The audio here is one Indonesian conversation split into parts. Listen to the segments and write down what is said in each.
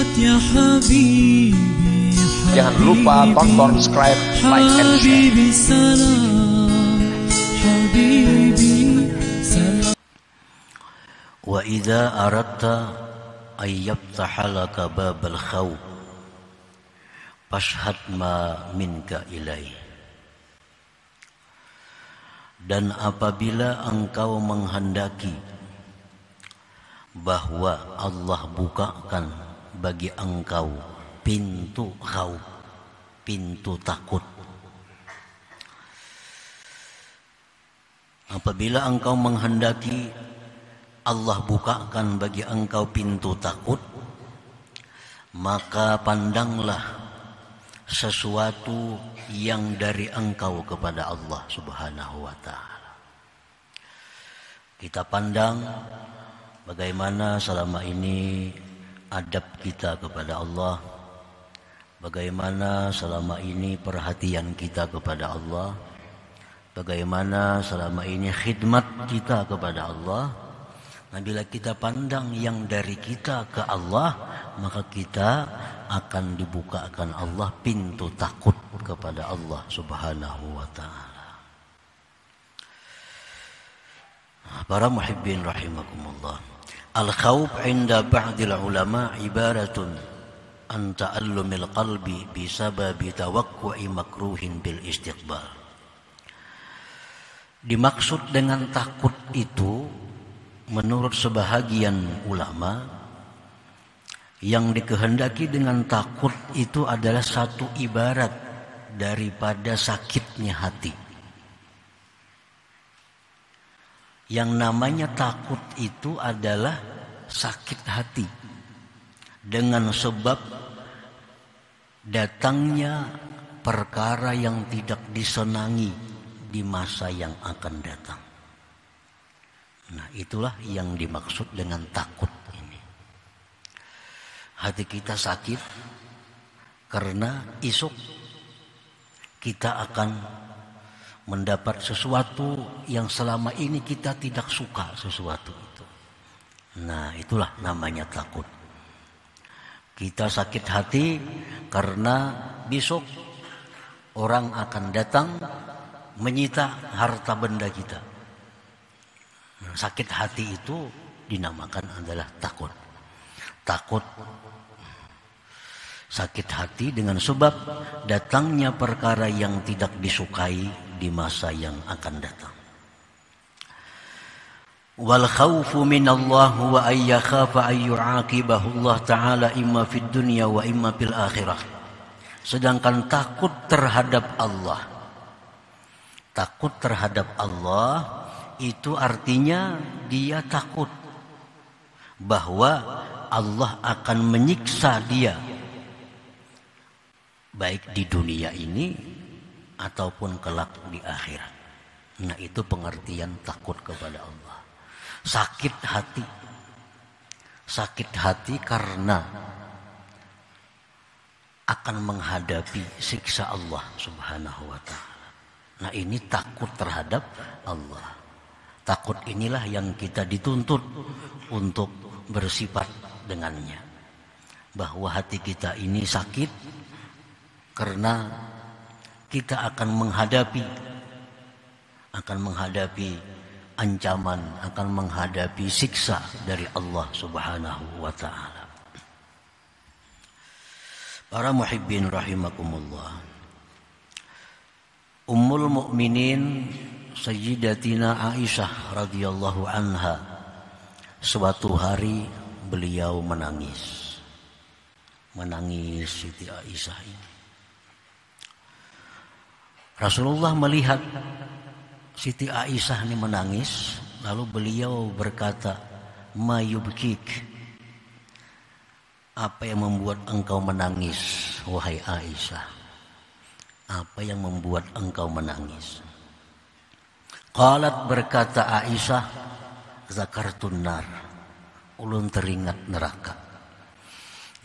Ya Jangan lupa tonton, subscribe, like, and share. وإذا أردت أن يفتح لك باب الخوف فاشهد ما منك إليه Dan apabila engkau menghendaki bahwa Allah bukakan bagi engkau pintu kau pintu takut apabila engkau menghendaki Allah bukakan bagi engkau pintu takut maka pandanglah sesuatu yang dari engkau kepada Allah Subhanahu wa taala. Kita pandang bagaimana selama ini adab kita kepada Allah Bagaimana selama ini perhatian kita kepada Allah Bagaimana selama ini khidmat kita kepada Allah Nah bila kita pandang yang dari kita ke Allah Maka kita akan dibukakan Allah pintu takut kepada Allah subhanahu wa ta'ala Para muhibbin rahimakumullah al khawb inda ba'dil ulama ibaratun an ta'allumil qalbi bisababi tawakku'i makruhin bil istiqbal. Dimaksud dengan takut itu menurut sebahagian ulama yang dikehendaki dengan takut itu adalah satu ibarat daripada sakitnya hati. Yang namanya takut itu adalah sakit hati dengan sebab datangnya perkara yang tidak disenangi di masa yang akan datang. Nah, itulah yang dimaksud dengan takut ini. Hati kita sakit karena esok kita akan mendapat sesuatu yang selama ini kita tidak suka sesuatu itu. Nah, itulah namanya takut. Kita sakit hati karena besok orang akan datang menyita harta benda kita. Nah, sakit hati itu dinamakan adalah takut. Takut sakit hati dengan sebab datangnya perkara yang tidak disukai di masa yang akan datang. Wal khawfu min Allah wa ay yakhafa ay yu'aqibahu Allah taala imma fid dunya wa imma fil akhirah. Sedangkan takut terhadap Allah. Takut terhadap Allah itu artinya dia takut bahwa Allah akan menyiksa dia baik di dunia ini ataupun kelak di akhirat. Nah itu pengertian takut kepada Allah. Sakit hati. Sakit hati karena akan menghadapi siksa Allah subhanahu wa ta'ala. Nah ini takut terhadap Allah. Takut inilah yang kita dituntut untuk bersifat dengannya. Bahwa hati kita ini sakit karena kita akan menghadapi akan menghadapi ancaman, akan menghadapi siksa dari Allah Subhanahu wa taala. Para muhibbin rahimakumullah. Ummul mukminin Sayyidatina Aisyah radhiyallahu anha suatu hari beliau menangis. Menangis Siti Aisyah ini. Rasulullah melihat Siti Aisyah ini menangis, lalu beliau berkata, "Mayubkik." Apa yang membuat engkau menangis, wahai Aisyah? Apa yang membuat engkau menangis? Qalat berkata Aisyah, "Zakartun nar." Ulun teringat neraka.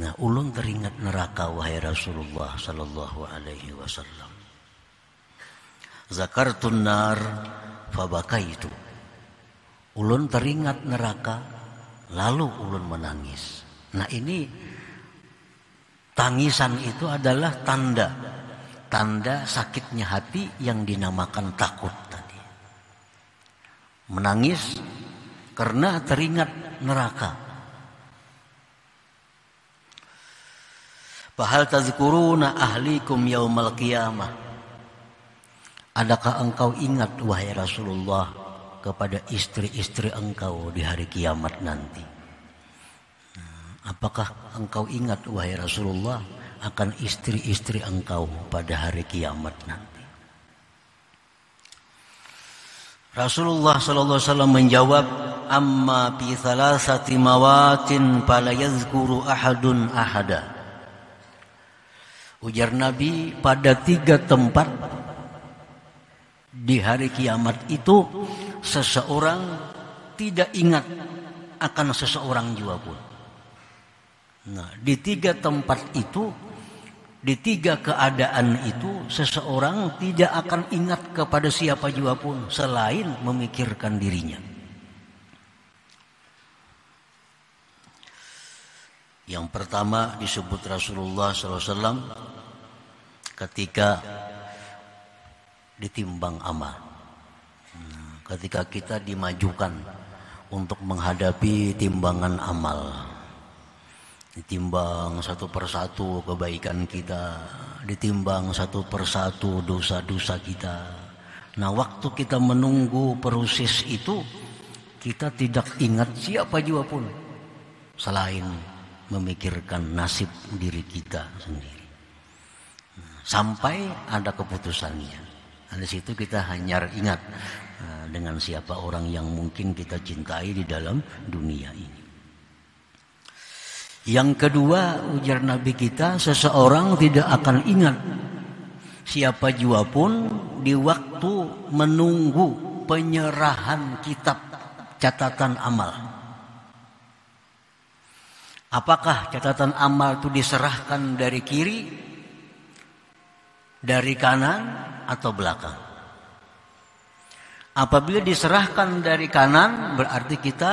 Nah, ulun teringat neraka wahai Rasulullah sallallahu alaihi wasallam. Zakartun nar fabakaitu. Ulun teringat neraka, lalu ulun menangis. Nah ini tangisan itu adalah tanda. Tanda sakitnya hati yang dinamakan takut tadi. Menangis karena teringat neraka. Bahal tazkuruna ahlikum yaumal qiyamah. Adakah engkau ingat wahai Rasulullah kepada istri-istri engkau di hari kiamat nanti? Nah, apakah engkau ingat wahai Rasulullah akan istri-istri engkau pada hari kiamat nanti? Rasulullah sallallahu alaihi wasallam menjawab, "Amma bi thalathati mawatin fala yadhkuru ahadun ahada." Ujar Nabi pada tiga tempat di hari kiamat itu seseorang tidak ingat akan seseorang jiwa pun. Nah, di tiga tempat itu, di tiga keadaan itu, seseorang tidak akan ingat kepada siapa jiwa pun selain memikirkan dirinya. Yang pertama disebut Rasulullah SAW ketika ditimbang amal. Nah, ketika kita dimajukan untuk menghadapi timbangan amal, ditimbang satu persatu kebaikan kita, ditimbang satu persatu dosa-dosa kita. Nah, waktu kita menunggu perusis itu, kita tidak ingat siapa jiwa pun selain memikirkan nasib diri kita sendiri. Nah, sampai ada keputusannya. Nah, di situ kita hanya ingat eh, dengan siapa orang yang mungkin kita cintai di dalam dunia ini. Yang kedua, ujar Nabi kita, seseorang tidak akan ingat siapa jua pun di waktu menunggu penyerahan kitab catatan amal. Apakah catatan amal itu diserahkan dari kiri, dari kanan, atau belakang. Apabila diserahkan dari kanan berarti kita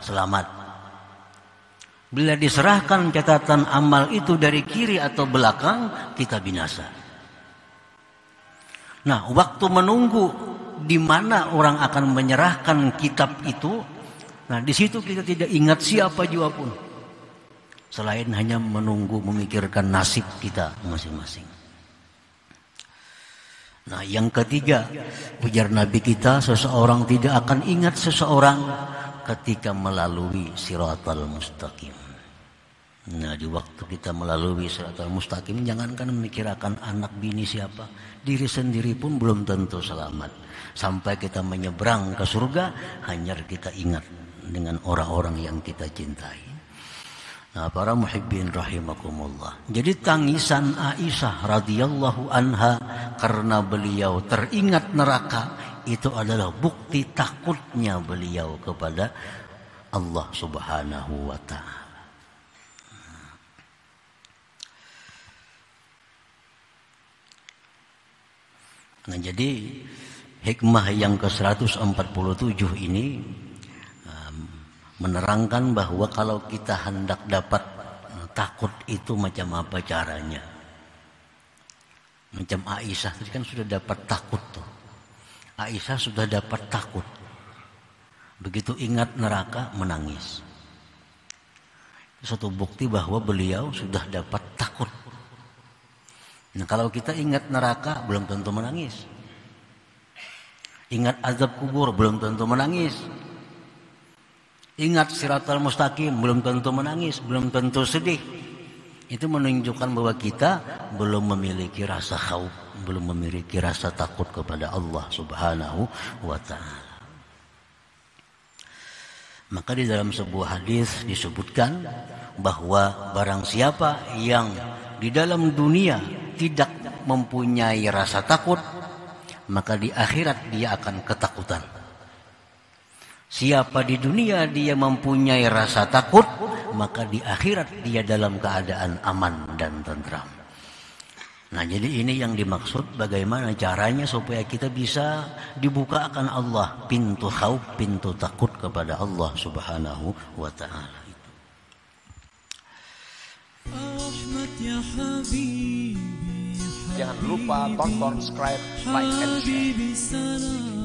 selamat. Bila diserahkan catatan amal itu dari kiri atau belakang kita binasa. Nah, waktu menunggu di mana orang akan menyerahkan kitab itu, nah di situ kita tidak ingat siapa jua pun. Selain hanya menunggu memikirkan nasib kita masing-masing. Nah yang ketiga, ujar Nabi kita seseorang tidak akan ingat seseorang ketika melalui siratal mustaqim. Nah di waktu kita melalui siratal mustaqim jangankan memikirkan anak bini siapa. Diri sendiri pun belum tentu selamat. Sampai kita menyeberang ke surga hanya kita ingat dengan orang-orang yang kita cintai. Nah, para muhibbin rahimakumullah. Jadi tangisan Aisyah radhiyallahu anha karena beliau teringat neraka itu adalah bukti takutnya beliau kepada Allah Subhanahu wa taala. Nah, jadi hikmah yang ke-147 ini menerangkan bahwa kalau kita hendak dapat eh, takut itu macam apa caranya. Macam Aisyah tadi kan sudah dapat takut tuh. Aisyah sudah dapat takut. Begitu ingat neraka menangis. Satu bukti bahwa beliau sudah dapat takut. Nah kalau kita ingat neraka belum tentu menangis. Ingat azab kubur belum tentu menangis. Ingat siratal mustaqim, belum tentu menangis, belum tentu sedih. Itu menunjukkan bahwa kita belum memiliki rasa khauf, belum memiliki rasa takut kepada Allah Subhanahu wa taala. Maka di dalam sebuah hadis disebutkan bahwa barang siapa yang di dalam dunia tidak mempunyai rasa takut, maka di akhirat dia akan ketakutan. Siapa di dunia dia mempunyai rasa takut, maka di akhirat dia dalam keadaan aman dan tentram. Nah jadi ini yang dimaksud bagaimana caranya supaya kita bisa dibukakan Allah pintu khauf, pintu takut kepada Allah subhanahu wa ta'ala. Jangan lupa tonton, subscribe, like, and share.